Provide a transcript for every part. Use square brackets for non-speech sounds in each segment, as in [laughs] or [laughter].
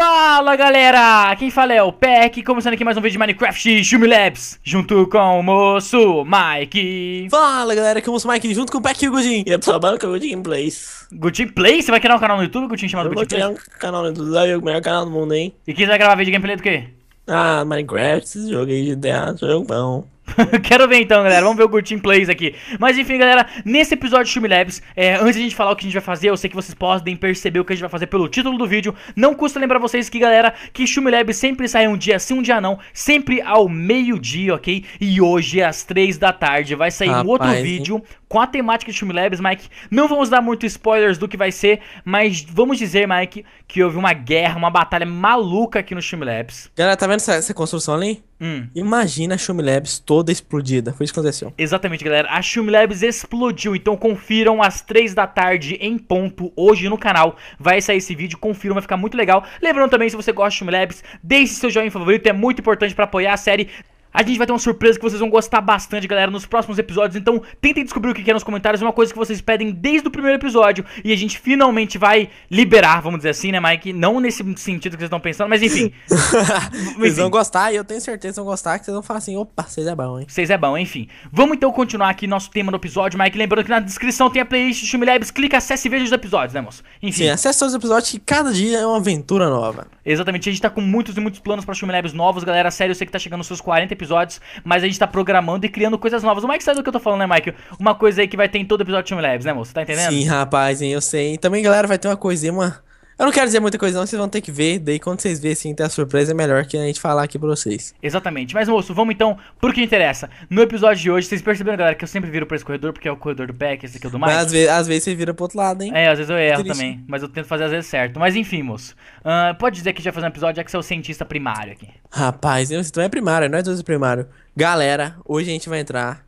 Fala galera, quem fala é o Peck, começando aqui mais um vídeo de Minecraft Shumi Labs, junto com o moço Mike. Fala galera, aqui é o moço Mike, junto com o Peck e o Gudin. E eu trabalho com o Gudin Plays. Gudin Plays? Você vai criar um canal no YouTube, Gudin, chamado Gudin Plays? Eu vou criar um canal no YouTube, é o melhor canal do mundo, hein. E quem vai gravar vídeo de gameplay do quê? Ah, Minecraft, esse jogo aí de terra, jogo bom. [laughs] Quero ver então, galera. Vamos ver o Gurtin Plays aqui. Mas enfim, galera, nesse episódio de Shumi Labs, é, antes de a gente falar o que a gente vai fazer, eu sei que vocês podem perceber o que a gente vai fazer pelo título do vídeo. Não custa lembrar vocês que, galera, que Shumi Labs sempre sai um dia sim, um dia não, sempre ao meio-dia, ok? E hoje, às três da tarde, vai sair Rapaz, um outro hein? vídeo com a temática de Film Labs, Mike. Não vamos dar muito spoilers do que vai ser, mas vamos dizer, Mike, que houve uma guerra, uma batalha maluca aqui no Film Labs. Galera, tá vendo essa, essa construção ali? Hum. Imagina a Shumi Labs toda explodida. Foi isso que aconteceu. Exatamente, galera. A Shumi Labs explodiu. Então confiram às 3 da tarde em ponto hoje no canal. Vai sair esse vídeo. Confiram, vai ficar muito legal. Lembrando também, se você gosta de Shumi Labs, deixe seu joinha favorito. É muito importante para apoiar a série. A gente vai ter uma surpresa que vocês vão gostar bastante, galera, nos próximos episódios. Então, tentem descobrir o que é nos comentários. É Uma coisa que vocês pedem desde o primeiro episódio. E a gente finalmente vai liberar, vamos dizer assim, né, Mike? Não nesse sentido que vocês estão pensando, mas enfim. [laughs] vocês vão gostar, e eu tenho certeza que vão gostar, que vocês vão falar assim: opa, vocês é bom, hein? Vocês é bom, enfim. Vamos então continuar aqui nosso tema do episódio, Mike. Lembrando que na descrição tem a playlist do Time Labs. Clica, acesse e veja os episódios, né, moço? Enfim. Sim, acesse os episódios que cada dia é uma aventura nova. Exatamente. A gente tá com muitos e muitos planos pra Time Labs novos, galera. Sério, eu sei que tá chegando nos seus 40 episódios, mas a gente tá programando e criando coisas novas. O Mike sabe do que eu tô falando, né, Mike? Uma coisa aí que vai ter em todo episódio de Time Labs, né, moço? Tá entendendo? Sim, rapaz, hein, eu sei. E também, galera, vai ter uma coisinha, uma eu não quero dizer muita coisa, não, vocês vão ter que ver. Daí quando vocês verem, assim, tem a surpresa, é melhor que a gente falar aqui pra vocês. Exatamente. Mas, moço, vamos então pro que interessa. No episódio de hoje, vocês perceberam, galera, que eu sempre viro pra esse corredor, porque é o corredor do Beck, esse aqui é o do mais. Mas às vezes, às vezes você vira pro outro lado, hein? É, às vezes eu erro também. Mas eu tento fazer às vezes certo. Mas enfim, moço. Uh, pode dizer que já fazer um episódio, já que você é o cientista primário aqui. Rapaz, então é primário, nós dois é primário. Galera, hoje a gente vai entrar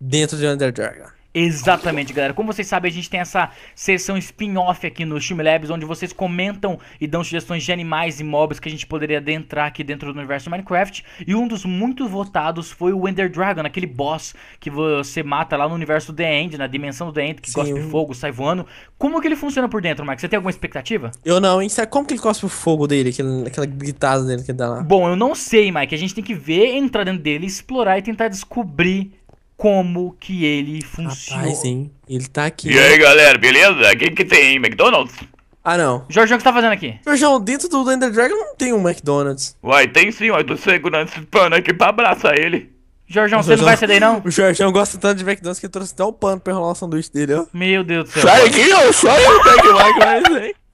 dentro de Under Dragon. Exatamente, galera. Como vocês sabem, a gente tem essa sessão spin-off aqui no Steam Labs, onde vocês comentam e dão sugestões de animais e mobs que a gente poderia adentrar aqui dentro do universo do Minecraft. E um dos muito votados foi o Ender Dragon, aquele boss que você mata lá no universo do The End, na dimensão do The End, que Sim. cospe fogo, sai voando. Como que ele funciona por dentro, Mark? Você tem alguma expectativa? Eu não, hein? É como que ele cospe o fogo dele, aquela, gritada dele que dá lá? Bom, eu não sei, Mike. A gente tem que ver, entrar dentro dele, explorar e tentar descobrir como que ele funciona. Rapaz, hein? Ele tá aqui. E aí, galera, beleza? O que, que tem, McDonald's? Ah, não. Jorjão, o que você tá fazendo aqui? Jorjão, dentro do Ender Dragon não tem um McDonald's. Uai, tem sim, Uai, tô segurando esse pano aqui pra abraçar ele. Jorgão, você não vai ceder, não? O Jorgão gosta tanto de McDonald's que trouxe até o um pano pra enrolar o sanduíche dele, ó. Meu Deus do céu. Sai aqui, ó. Sai o Big Mac, mas, hein? [laughs]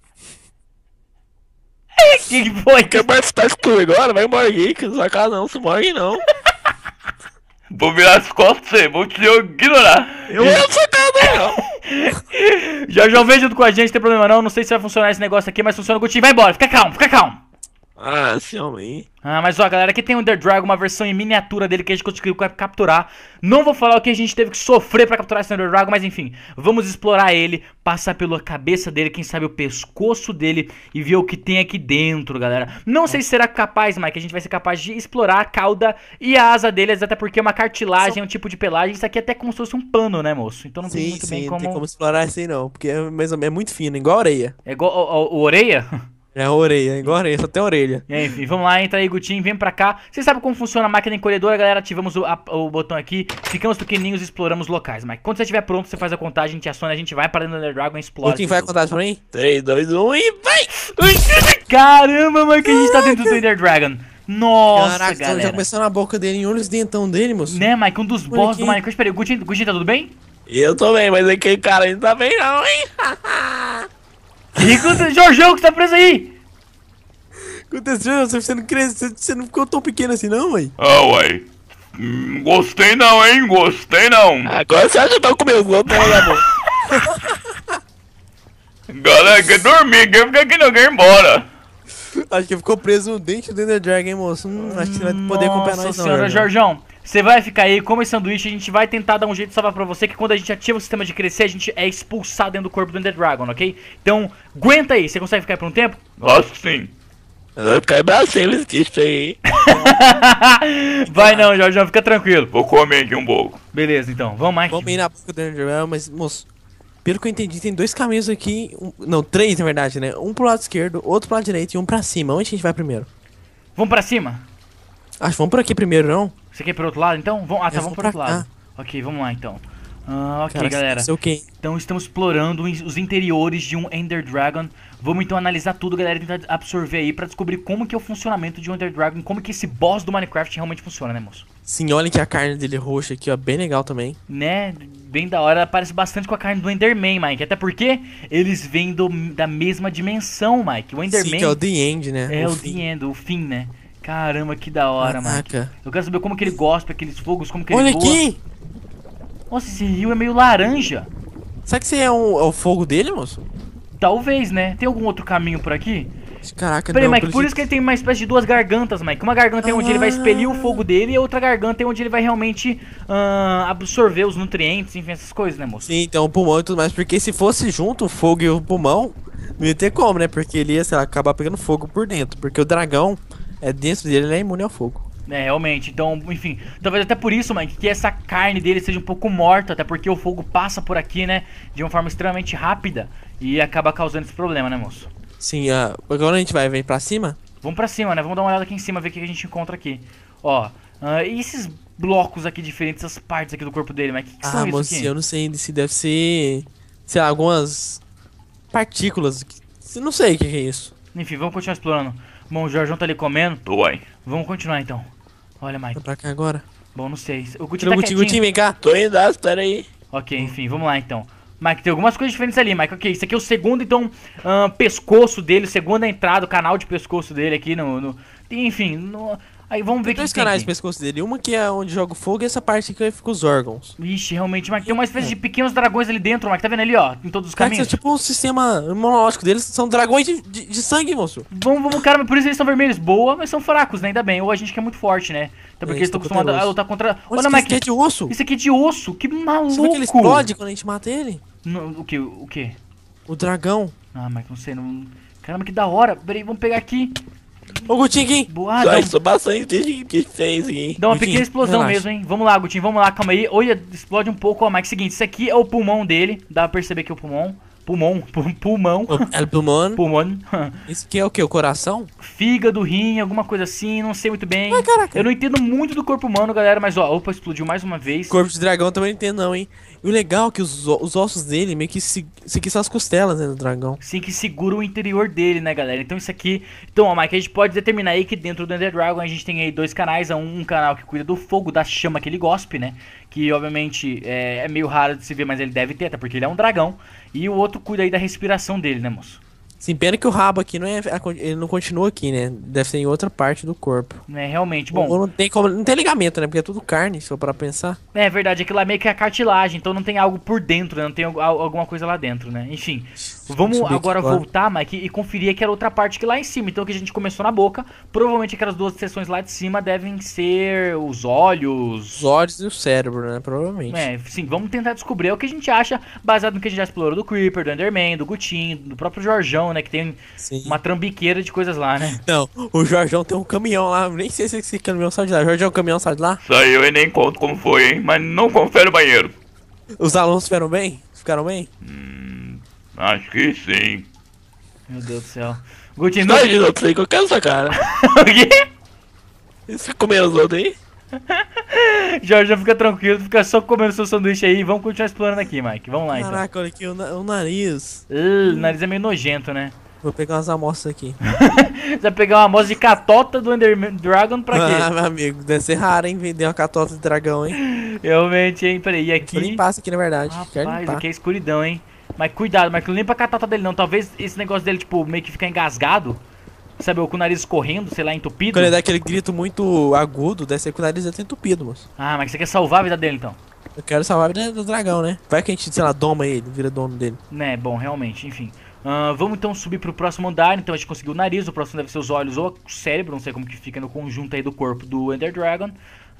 Que foi? Quer participar comigo agora? Vai embora aqui, que não vai casa não. Se morre não. Vou virar as costas você, vou te ignorar. Eu não sou [laughs] já já vejo junto com a gente, não tem problema não. Não sei se vai funcionar esse negócio aqui, mas funciona o Guti. Vai embora, fica calmo, fica calmo. Ah, esse homem. Ah, mas ó, galera, aqui tem o The Dragon, uma versão em miniatura dele que a gente conseguiu capturar. Não vou falar o que a gente teve que sofrer para capturar esse Under Dragon, mas enfim, vamos explorar ele, passar pela cabeça dele, quem sabe o pescoço dele e ver o que tem aqui dentro, galera. Não sei se será capaz, Mike, a gente vai ser capaz de explorar a cauda e a asa deles, até porque é uma cartilagem, é um tipo de pelagem. Isso aqui é até como se fosse um pano, né, moço? Então não tem muito sim, bem como. Não tem como explorar isso aí, não, porque é, mais ou menos, é muito fino, igual a areia. É igual a, a, a, a orelha? É a orelha, igual isso orelha, só tem a orelha. É, enfim, vamos lá, entra aí, Gutinho, vem pra cá. Você sabe como funciona a máquina encolhedora, galera? Ativamos o, a, o botão aqui, ficamos pequenininhos e exploramos locais, Mike. Quando você estiver pronto, você faz a contagem, a gente aciona, a gente vai para dentro do Dragon e explora. Gutinho, vai a contagem pra mim? 3, 2, 1 e vai! [laughs] Caramba, Mike, a gente tá dentro do Ender Dragon. Nossa, Caraca, então galera. já começou na boca dele, em olhos dentão dele, moço. Né, Mike, um dos bosses do Minecraft. Peraí, Gutinho, Gutinho, tá tudo bem? Eu tô bem, mas aquele é cara não tá bem não, hein? [laughs] E Jorgeão? Jorjão, que tá preso aí? Aconteceu, você não, cresce, você não ficou tão pequeno assim não, mãe? Ah, oh, hum, uai. gostei não, hein? Gostei não. Agora você acha que tô com meu Galera, quer dormir, quer ficar aqui não, quer embora. Acho que ficou preso dentro dente do Ender Dragon, hein, moço? Hum, acho que você vai poder acompanhar nós senhora, não. senhora, Jorjão. Você vai ficar aí, come sanduíche, a gente vai tentar dar um jeito de salvar pra você, que quando a gente ativa o sistema de crescer, a gente é expulsado dentro do corpo do Ender Dragon, ok? Então, aguenta aí, você consegue ficar por um tempo? Nossa, sim. Eu vou ficar em Brasília isso aí. [laughs] vai não, Jorge, fica tranquilo. Vou comer aqui um pouco. Beleza, então, vamos mais. Vamos ir na boca do Ender Dragon, mas, moço, pelo que eu entendi, tem dois caminhos aqui, um, não, três na verdade, né? Um pro lado esquerdo, outro pro lado direito e um pra cima. Onde a gente vai primeiro? Vamos pra cima? Acho que vamos por aqui primeiro, não? Você quer ir pro outro lado então? Vom... Ah, tá, vamos pro outro cá. lado. Ok, vamos lá então. Ah, ok, Cara, galera. Okay. Então estamos explorando os interiores de um Ender Dragon. Vamos então analisar tudo, galera, e tentar absorver aí para descobrir como que é o funcionamento de um Ender Dragon, como que esse boss do Minecraft realmente funciona, né, moço? Sim, olha que a carne dele roxa aqui, ó, bem legal também. Né? Bem da hora, parece bastante com a carne do Enderman, Mike. Até porque eles vêm do, da mesma dimensão, Mike. O Enderman. Sim, que é o The End, né? É o, o The End, o fim, né? Caramba, que da hora, Caraca. mano. Eu quero saber como que ele gosta aqueles fogos, como que Olha ele Olha aqui! Nossa, esse rio é meio laranja. Será que você é, um, é o fogo dele, moço? Talvez, né? Tem algum outro caminho por aqui? Caraca, Peraí, não, Mike, por, isso que ele tem uma espécie de duas gargantas, Mike. Uma garganta é onde ele vai expelir o fogo ah. dele e a outra garganta é onde ele vai realmente uh, absorver os nutrientes, enfim, essas coisas, né, moço? Sim, então o pulmão e tudo mais, porque se fosse junto o fogo e o pulmão, não ia ter como, né? Porque ele ia, sei lá, acabar pegando fogo por dentro. Porque o dragão, é dentro dele, ele é imune ao fogo. É, realmente. Então, enfim. Talvez até por isso, Mike, que essa carne dele seja um pouco morta, até porque o fogo passa por aqui, né? De uma forma extremamente rápida e acaba causando esse problema, né, moço? Sim, uh, agora a gente vai vir pra cima? Vamos pra cima, né? Vamos dar uma olhada aqui em cima, ver o que a gente encontra aqui. Ó, uh, e esses blocos aqui diferentes, essas partes aqui do corpo dele, Mike? Que que ah, moço, eu não sei se deve ser. Sei lá, algumas partículas. Não sei o que é isso. Enfim, vamos continuar explorando. Bom, o Jorjão tá ali comendo. Tô bem. Vamos continuar então. Olha, Mike. Tá pra cá agora. Bom, não sei. O Guti tá Guti, Guti, vem cá. Tô indo, espera aí. Ok, enfim, vamos lá então. Mike, tem algumas coisas diferentes ali, Mike. Ok, isso aqui é o segundo, então, pescoço dele, segunda entrada, o canal de pescoço dele aqui no. no enfim, no, Aí vamos ver tem dois canais tem. pescoço dele. Uma que é onde joga o fogo e essa parte que fica os órgãos. Ixi, realmente, mas tem uma espécie de pequenos dragões ali dentro, mas tá vendo ali, ó, em todos os cara, caminhos. É tipo um sistema imunológico deles, são dragões de, de, de sangue, moço. Vamos, vamos, cara, mas por isso eles são vermelhos. Boa, mas são fracos, né? Ainda bem. Ou a gente que é muito forte, né? Até porque é, eles estão acostumados a lutar contra... Olha, Olha mas isso aqui é de osso. Isso aqui é de osso, que maluco. Você que ele explode quando a gente mata ele? No, o que, o que? O dragão. Ah, mas não sei, não... Caramba, que da hora. Peraí, vamos pegar aqui. Ô, Gutinho, Boa, Sai, sou bastante desde que fez, hein? Dá uma Gutinho, pequena explosão relaxa. mesmo, hein? Vamos lá, Gutinho, vamos lá, calma aí. Olha, explode um pouco, ó, Mike. Seguinte, isso aqui é o pulmão dele. Dá pra perceber que é o pulmão. Pulmão, [laughs] pulmão. É pulmão. Pulmão. [laughs] Isso aqui é o que? O coração? Fígado, rim, alguma coisa assim, não sei muito bem. Ai, caraca. Eu não entendo muito do corpo humano, galera, mas ó, opa, explodiu mais uma vez. Corpo de dragão também não entendo, não, hein? E o legal é que os, os ossos dele meio que se, se que são as costelas né, do dragão. Sim, que segura o interior dele, né, galera? Então isso aqui. Então, ó, Mike, a gente pode determinar aí que dentro do Ender Dragon a gente tem aí dois canais. É um, um canal que cuida do fogo, da chama que ele gospe, né? Que obviamente é, é meio raro de se ver, mas ele deve ter, até porque ele é um dragão. E o outro cuida aí da respiração dele, né, moço? Sim, pena que o rabo aqui não é. Ele não continua aqui, né? Deve ser em outra parte do corpo. É, realmente. Bom. Ou não tem como. Não tem ligamento, né? Porque é tudo carne, só para pensar. É verdade, aquilo lá é meio que é a cartilagem, então não tem algo por dentro, né? Não tem alguma coisa lá dentro, né? Enfim. Vamos agora voltar, Mike, e conferir aquela outra parte que lá em cima. Então, que a gente começou na boca. Provavelmente aquelas duas seções lá de cima devem ser os olhos. Os olhos e o cérebro, né? Provavelmente. É, sim, vamos tentar descobrir é o que a gente acha, baseado no que a gente já explorou do Creeper, do Enderman, do Gutinho, do próprio Jorjão, né? Que tem sim. uma trambiqueira de coisas lá, né? Não, o Jorjão tem um caminhão lá. Nem sei se esse caminhão sai de lá. Jorjão, o caminhão sai de lá? Saiu e nem conto como foi, hein? Mas não confere o banheiro. Os alunos ficaram bem? Ficaram bem? Hum. Acho que sim. Meu Deus do céu. Guti, não. Imagina eu sei qual que é essa cara. [laughs] o quê? Você comeu os outros aí? [laughs] Jorge, fica tranquilo, fica só comendo seu sanduíche aí. Vamos continuar explorando aqui, Mike. Vamos lá, então. Caraca, então. olha aqui o, na o nariz. Uh, o nariz é meio nojento, né? Vou pegar umas amostras aqui. [laughs] Você vai pegar uma amostra de catota do Enderman Dragon pra quê? Ah, meu amigo, deve ser raro, hein? Vender uma catota de dragão, hein? Realmente, hein? Peraí, e aqui. Vou limpar isso aqui, na verdade. Rapaz, aqui é escuridão, hein? Mas cuidado, mas não limpa a catata dele não. Talvez esse negócio dele, tipo, meio que ficar engasgado. Sabe, ou com o nariz correndo, sei lá, entupido. Quando ele dá aquele grito muito agudo, deve ser com o nariz é entupido, moço. Ah, mas você quer salvar a vida dele então? Eu quero salvar a vida do dragão, né? Vai que a gente, sei lá, doma ele, vira dono dele. Né, bom, realmente, enfim. Uh, vamos então subir pro próximo andar. Então a gente conseguiu o nariz, o próximo deve ser os olhos ou o cérebro, não sei como que fica no conjunto aí do corpo do Ender Dragon.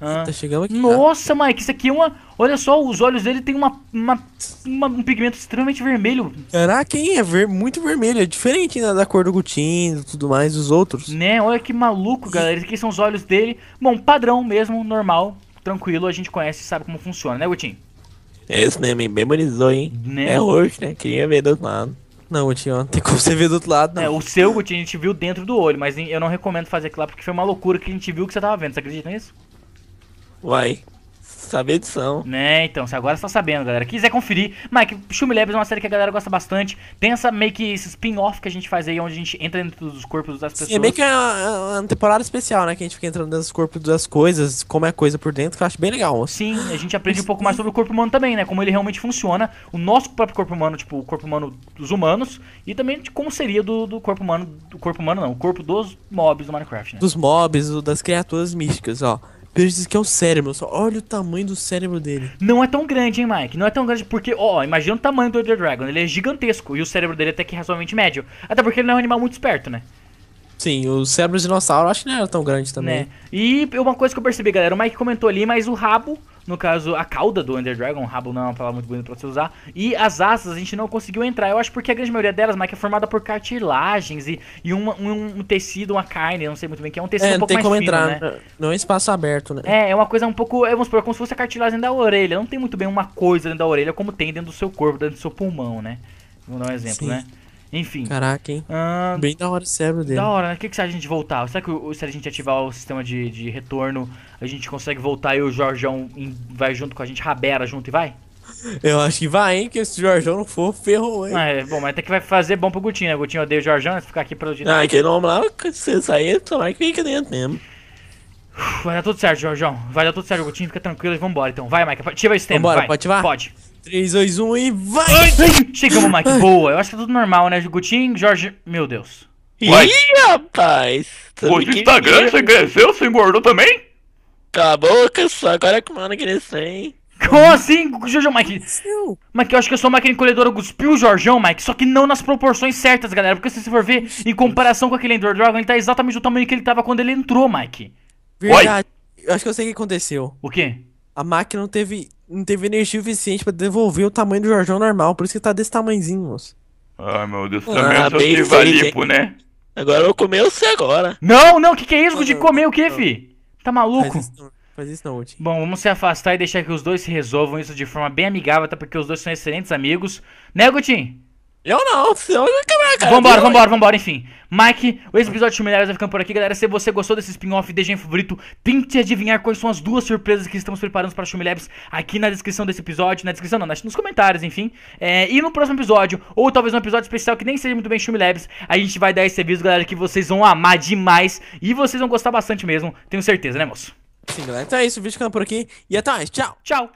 Tá ah. chegando aqui. Tá? Nossa, Mike, isso aqui é uma. Olha só, os olhos dele tem uma, uma, uma um pigmento extremamente vermelho. Caraca, hein? É ver, muito vermelho. É diferente né, da cor do Gutin e tudo mais, dos outros. Né? Olha que maluco, galera. Esses aqui são os olhos dele. Bom, padrão mesmo, normal, tranquilo. A gente conhece e sabe como funciona, né, Gutin? Esse é meme memorizou, hein? Né? É hoje, né? Queria ver do outro lado. Não, Gutinho, não tem como você ver do outro lado, é, não. É, o seu, Gutinho, a gente viu dentro do olho, mas eu não recomendo fazer aquilo lá porque foi uma loucura que a gente viu que você tava vendo. Você acredita nisso? Uai, saber edição. Né, então, agora você tá sabendo, galera. Quiser conferir, Mike, Shumi Labs é uma série que a galera gosta bastante. Pensa meio que esse spin-off que a gente faz aí, onde a gente entra dentro dos corpos das pessoas. Sim, é meio que é uma, é uma temporada especial, né? Que a gente fica entrando dentro dos corpos das coisas, como é a coisa por dentro, que eu acho bem legal. Sim, a gente aprende um pouco mais sobre o corpo humano também, né? Como ele realmente funciona, o nosso próprio corpo humano, tipo, o corpo humano dos humanos, e também de como seria do, do corpo humano, do corpo humano não, o corpo dos mobs do Minecraft, né? Dos mobs, das criaturas místicas, ó. Pedro diz que é o cérebro. Só olha o tamanho do cérebro dele. Não é tão grande, hein, Mike? Não é tão grande porque, ó, imagina o tamanho do Elder Dragon. Ele é gigantesco e o cérebro dele é até que razoavelmente médio. Até porque ele não é um animal muito esperto, né? Sim, o cérebro de dinossauro acho que não era tão grande também. Né? E uma coisa que eu percebi, galera, o Mike comentou ali, mas o rabo no caso, a cauda do Ender Dragon, rabo não é uma palavra muito bonita pra você usar. E as asas a gente não conseguiu entrar. Eu acho porque a grande maioria delas, Mike, é formada por cartilagens e, e uma, um, um, tecido, uma carne, não sei muito bem o que. É um tecido é, um pouco mais fino, entrar, né? Né? Não é espaço aberto, né? É, é uma coisa um pouco, é, vamos supor, como se fosse a cartilagem da orelha. Não tem muito bem uma coisa dentro da orelha como tem dentro do seu corpo, dentro do seu pulmão, né? Vamos dar um exemplo, Sim. né? Enfim. Caraca, hein? Ah, Bem da hora o cérebro dele. Da hora, né? O que, que se a gente voltar? Será que se a gente ativar o sistema de, de retorno, a gente consegue voltar e o Jorjão vai junto com a gente, rabera junto e vai? Eu acho que vai, hein? que se o Jorjão não for, ferrou, hein? Ah, é, bom, mas até que vai fazer bom pro Gutinho, né? Gutinho odeia o Jorjão, né? ficar aqui pelo dia. Ah, que não lá, se sair, tomar que fica dentro mesmo. Vai dar tudo certo, Jorjão. Vai dar tudo certo, Gutinho. Fica tranquilo e vambora, então. Vai, Mike. Ativa esse tempo Vambora, vai. pode ativar? Pode. 3, 2, 1 e vai! chegamos, Mike. Boa. Eu acho que tá tudo normal, né? Gutinho, Jorge. Meu Deus. Ih, rapaz! O de Instagram, você cresceu, você engordou também? Cala a boca só, agora que o mano cresceu, hein? Como assim, Jorge Mike? Mike, eu acho que eu sou a máquina encolhedora cuspiu o Jorjão, Mike, só que não nas proporções certas, galera. Porque se você for ver, em comparação com aquele Ender Dragon, ele tá exatamente do tamanho que ele tava quando ele entrou, Mike. Verdade. Oi? Eu acho que eu sei o que aconteceu. O quê? A máquina não teve não teve energia suficiente para devolver o tamanho do Jorjão normal, por isso que tá desse tamanhozinho, moço. Ai meu Deus, ah, também ah, só teve né? Agora eu vou comer você agora. Não, não, que que é isso não, de comer não, o que, fi? Tá maluco? Faz isso, faz isso não, Uti. Bom, vamos se afastar e deixar que os dois se resolvam isso de forma bem amigável, até porque os dois são excelentes amigos. Né, Gutinho? Eu não, eu não cara. Vambora, vambora, vambora, enfim. Mike, o episódio de Milhares vai ficando por aqui, galera. Se você gostou desse spin-off, deixe em favorito. Tente adivinhar quais são as duas surpresas que estamos preparando para Shumilabs aqui na descrição desse episódio. Na descrição, não, nos comentários, enfim. É, e no próximo episódio, ou talvez um episódio especial que nem seja muito bem Shumilabs, a gente vai dar esse aviso, galera, que vocês vão amar demais. E vocês vão gostar bastante mesmo, tenho certeza, né, moço? Sim, galera. Então é isso, o vídeo ficando por aqui. E até mais. Tchau. Tchau.